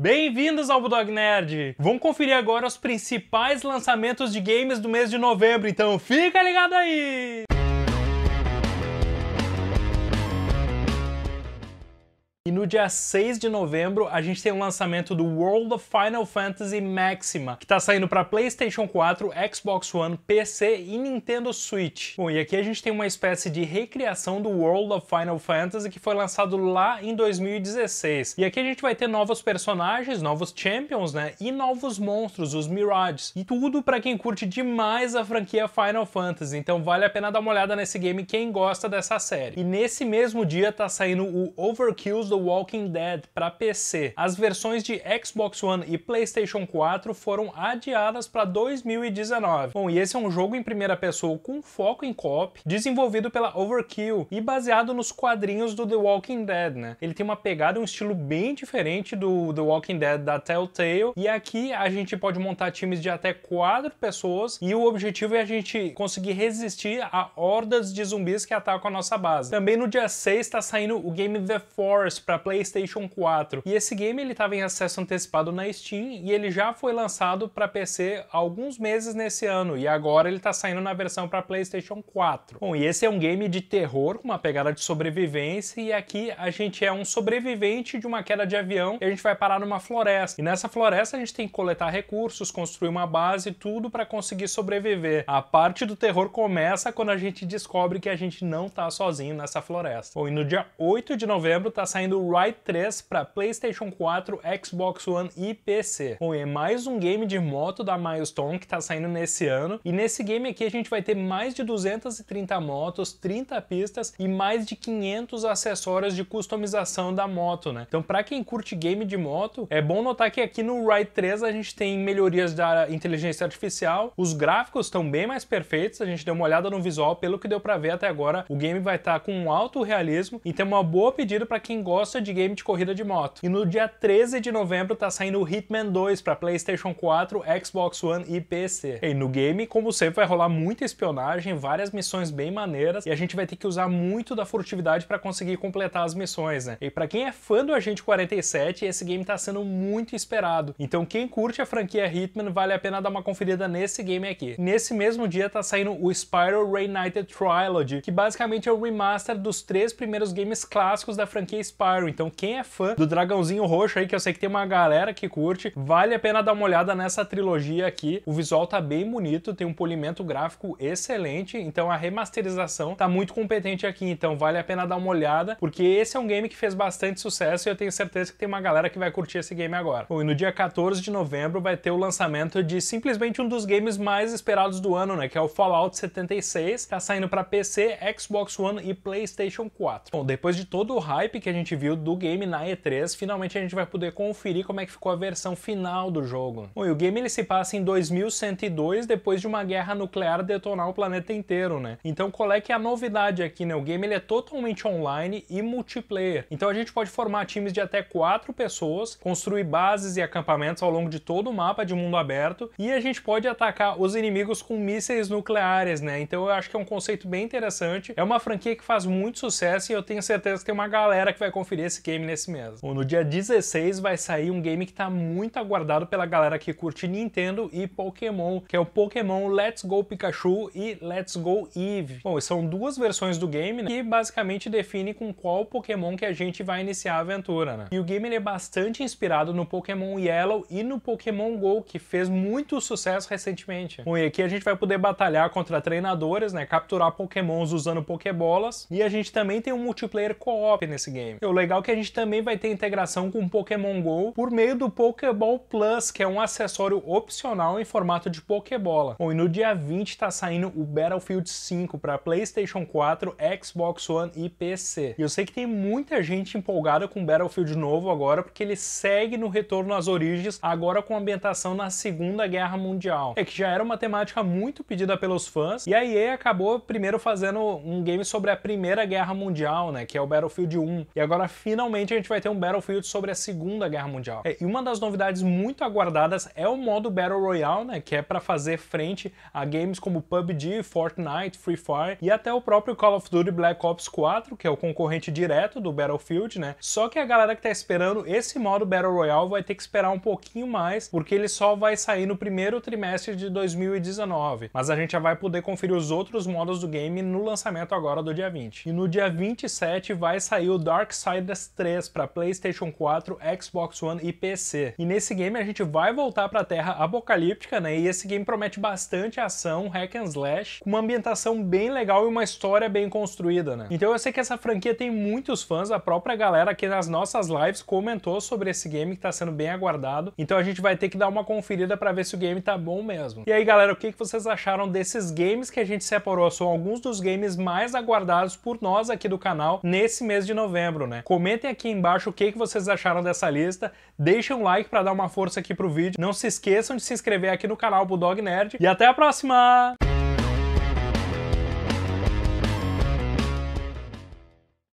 Bem-vindos ao Bulldog Nerd! Vamos conferir agora os principais lançamentos de games do mês de novembro, então fica ligado aí! E no dia 6 de novembro, a gente tem o um lançamento do World of Final Fantasy Maxima, que tá saindo para PlayStation 4, Xbox One, PC e Nintendo Switch. Bom, e aqui a gente tem uma espécie de recriação do World of Final Fantasy que foi lançado lá em 2016. E aqui a gente vai ter novos personagens, novos champions, né? E novos monstros, os Mirages. E tudo para quem curte demais a franquia Final Fantasy. Então vale a pena dar uma olhada nesse game quem gosta dessa série. E nesse mesmo dia tá saindo o Overkill's The Walking Dead para PC. As versões de Xbox One e PlayStation 4 foram adiadas para 2019. Bom, e esse é um jogo em primeira pessoa com foco em co-op, desenvolvido pela Overkill e baseado nos quadrinhos do The Walking Dead, né? Ele tem uma pegada, um estilo bem diferente do The Walking Dead da Telltale, e aqui a gente pode montar times de até quatro pessoas e o objetivo é a gente conseguir resistir a hordas de zumbis que atacam a nossa base. Também no dia 6 está saindo o game The Forest para PlayStation 4. E esse game ele estava em acesso antecipado na Steam e ele já foi lançado para PC há alguns meses nesse ano e agora ele está saindo na versão para PlayStation 4. Bom, e esse é um game de terror com uma pegada de sobrevivência e aqui a gente é um sobrevivente de uma queda de avião e a gente vai parar numa floresta. E nessa floresta a gente tem que coletar recursos, construir uma base, tudo para conseguir sobreviver. A parte do terror começa quando a gente descobre que a gente não está sozinho nessa floresta. Bom, e no dia 8 de novembro está saindo do Ride 3 para PlayStation 4, Xbox One e PC. Bom, é mais um game de moto da Milestone que está saindo nesse ano. E nesse game aqui a gente vai ter mais de 230 motos, 30 pistas e mais de 500 acessórios de customização da moto, né? Então, para quem curte game de moto, é bom notar que aqui no Ride 3 a gente tem melhorias da inteligência artificial, os gráficos estão bem mais perfeitos, a gente deu uma olhada no visual, pelo que deu para ver até agora, o game vai estar tá com um alto realismo e tem uma boa pedida para quem gosta gosta de game de corrida de moto. E no dia 13 de novembro tá saindo o Hitman 2 para PlayStation 4, Xbox One e PC. E no game, como sempre, vai rolar muita espionagem, várias missões bem maneiras e a gente vai ter que usar muito da furtividade para conseguir completar as missões, né? E para quem é fã do Agente 47, esse game tá sendo muito esperado. Então quem curte a franquia Hitman, vale a pena dar uma conferida nesse game aqui. Nesse mesmo dia tá saindo o Spyro Reignited Trilogy, que basicamente é o remaster dos três primeiros games clássicos da franquia Spyro Spyro. Então, quem é fã do Dragãozinho Roxo aí, que eu sei que tem uma galera que curte, vale a pena dar uma olhada nessa trilogia aqui. O visual tá bem bonito, tem um polimento gráfico excelente, então a remasterização tá muito competente aqui, então vale a pena dar uma olhada, porque esse é um game que fez bastante sucesso e eu tenho certeza que tem uma galera que vai curtir esse game agora. Bom, e no dia 14 de novembro vai ter o lançamento de simplesmente um dos games mais esperados do ano, né, que é o Fallout 76, tá saindo para PC, Xbox One e PlayStation 4. Bom, depois de todo o hype que a gente do game na E3, finalmente a gente vai poder conferir como é que ficou a versão final do jogo. Bom, e o game ele se passa em 2102, depois de uma guerra nuclear detonar o planeta inteiro, né? Então qual é que é a novidade aqui, né? O game ele é totalmente online e multiplayer. Então a gente pode formar times de até quatro pessoas, construir bases e acampamentos ao longo de todo o mapa de mundo aberto, e a gente pode atacar os inimigos com mísseis nucleares, né? Então eu acho que é um conceito bem interessante. É uma franquia que faz muito sucesso e eu tenho certeza que tem uma galera que vai conferir esse game nesse mês. Bom, no dia 16 vai sair um game que está muito aguardado pela galera que curte Nintendo e Pokémon, que é o Pokémon Let's Go Pikachu e Let's Go Eevee. Bom, são duas versões do game né, que basicamente define com qual Pokémon que a gente vai iniciar a aventura. Né? E o game é bastante inspirado no Pokémon Yellow e no Pokémon Go, que fez muito sucesso recentemente. Bom, e aqui a gente vai poder batalhar contra treinadores, né, capturar Pokémons usando Pokébolas, e a gente também tem um multiplayer co-op nesse game. Eu o legal é que a gente também vai ter integração com o Pokémon GO por meio do Pokéball Plus, que é um acessório opcional em formato de Pokébola. Bom, e no dia 20 está saindo o Battlefield 5 para PlayStation 4, Xbox One e PC. E eu sei que tem muita gente empolgada com Battlefield novo agora, porque ele segue no retorno às origens, agora com ambientação na Segunda Guerra Mundial. É que já era uma temática muito pedida pelos fãs, e a EA acabou primeiro fazendo um game sobre a Primeira Guerra Mundial, né, que é o Battlefield 1. E agora agora finalmente a gente vai ter um Battlefield sobre a Segunda Guerra Mundial. É, e uma das novidades muito aguardadas é o modo Battle Royale, né, que é para fazer frente a games como PUBG, Fortnite, Free Fire e até o próprio Call of Duty Black Ops 4, que é o concorrente direto do Battlefield, né? Só que a galera que tá esperando esse modo Battle Royale vai ter que esperar um pouquinho mais, porque ele só vai sair no primeiro trimestre de 2019. Mas a gente já vai poder conferir os outros modos do game no lançamento agora do dia 20. E no dia 27 vai sair o Dark Side saídas 3 para PlayStation 4, Xbox One e PC. E nesse game a gente vai voltar para a Terra apocalíptica, né? E esse game promete bastante ação, hack and slash, com uma ambientação bem legal e uma história bem construída, né? Então eu sei que essa franquia tem muitos fãs, a própria galera aqui nas nossas lives comentou sobre esse game que está sendo bem aguardado. Então a gente vai ter que dar uma conferida para ver se o game tá bom mesmo. E aí, galera, o que vocês acharam desses games que a gente separou? São alguns dos games mais aguardados por nós aqui do canal nesse mês de novembro, né? É. Comentem aqui embaixo o que, que vocês acharam dessa lista, deixem um like para dar uma força aqui pro vídeo, não se esqueçam de se inscrever aqui no canal Bulldog Nerd e até a próxima!